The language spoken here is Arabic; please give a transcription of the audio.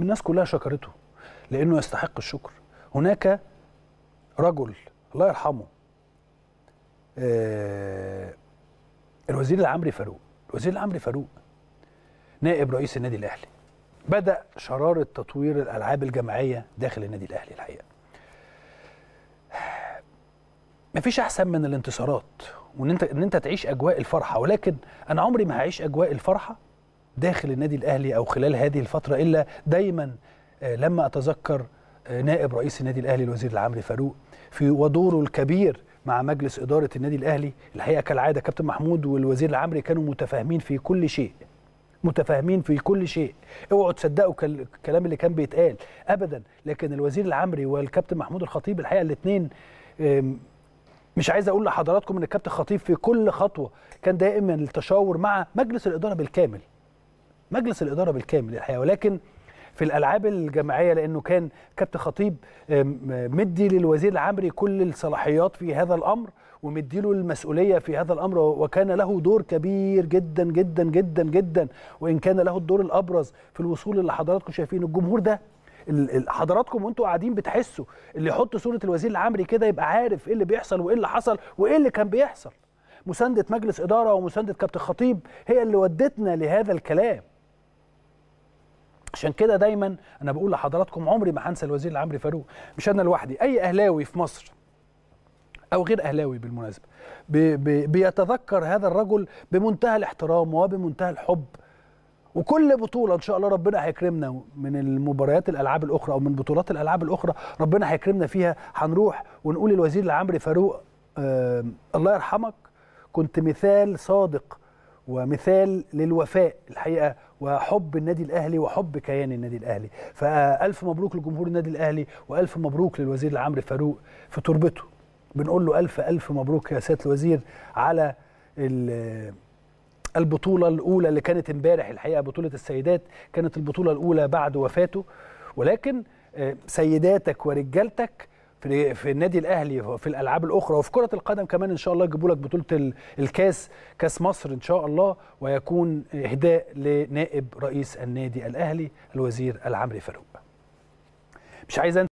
الناس كلها شكرته لانه يستحق الشكر هناك رجل الله يرحمه آه الوزير العمري فاروق الوزير العمري فاروق نائب رئيس النادي الاهلي بدا شراره تطوير الالعاب الجماعيه داخل النادي الاهلي الحقيقه مفيش احسن من الانتصارات وان انت ان انت تعيش اجواء الفرحه ولكن انا عمري ما هعيش اجواء الفرحه داخل النادي الاهلي او خلال هذه الفتره الا دايما آه، لما اتذكر آه، نائب رئيس النادي الاهلي الوزير العامري فاروق في ودوره الكبير مع مجلس اداره النادي الاهلي الحقيقه كالعاده كابتن محمود والوزير العمري كانوا متفاهمين في كل شيء متفاهمين في كل شيء اوعوا تصدقوا الكلام اللي كان بيتقال ابدا لكن الوزير العمري والكابتن محمود الخطيب الحقيقه الاثنين مش عايز اقول لحضراتكم ان الكابتن خطيب في كل خطوه كان دائما التشاور مع مجلس الاداره بالكامل مجلس الاداره بالكامل الحقيقه ولكن في الالعاب الجماعيه لانه كان كابتن خطيب مدي للوزير العمري كل الصلاحيات في هذا الامر ومدي له المسؤوليه في هذا الامر وكان له دور كبير جدا جدا جدا جدا وان كان له الدور الابرز في الوصول اللي حضراتكم شايفينه الجمهور ده حضراتكم وانتم قاعدين بتحسوا اللي يحط صوره الوزير العمري كده يبقى عارف ايه اللي بيحصل وايه اللي حصل وايه اللي كان بيحصل مسانده مجلس اداره ومسانده كابتن خطيب هي اللي ودتنا لهذا الكلام عشان كده دايما انا بقول لحضراتكم عمري ما هنسى الوزير العمري فاروق مش انا لوحدي اي اهلاوي في مصر او غير اهلاوي بالمناسبه بي بي بيتذكر هذا الرجل بمنتهى الاحترام وبمنتهى الحب وكل بطوله ان شاء الله ربنا هيكرمنا من المباريات الالعاب الاخرى او من بطولات الالعاب الاخرى ربنا هيكرمنا فيها هنروح ونقول للوزير العمري فاروق آه الله يرحمك كنت مثال صادق ومثال للوفاء الحقيقه وحب النادي الاهلي وحب كيان النادي الاهلي فالف مبروك لجمهور النادي الاهلي والف مبروك للوزير العمري فاروق في تربته بنقول له الف الف مبروك يا سياده الوزير على البطوله الاولى اللي كانت امبارح الحقيقه بطوله السيدات كانت البطوله الاولى بعد وفاته ولكن آه، سيداتك ورجالتك في في النادي الاهلي في الالعاب الاخرى وفي كره القدم كمان ان شاء الله يجيبوا لك بطوله الكاس كاس مصر ان شاء الله ويكون اهداء لنائب رئيس النادي الاهلي الوزير العمري فاروق مش عايز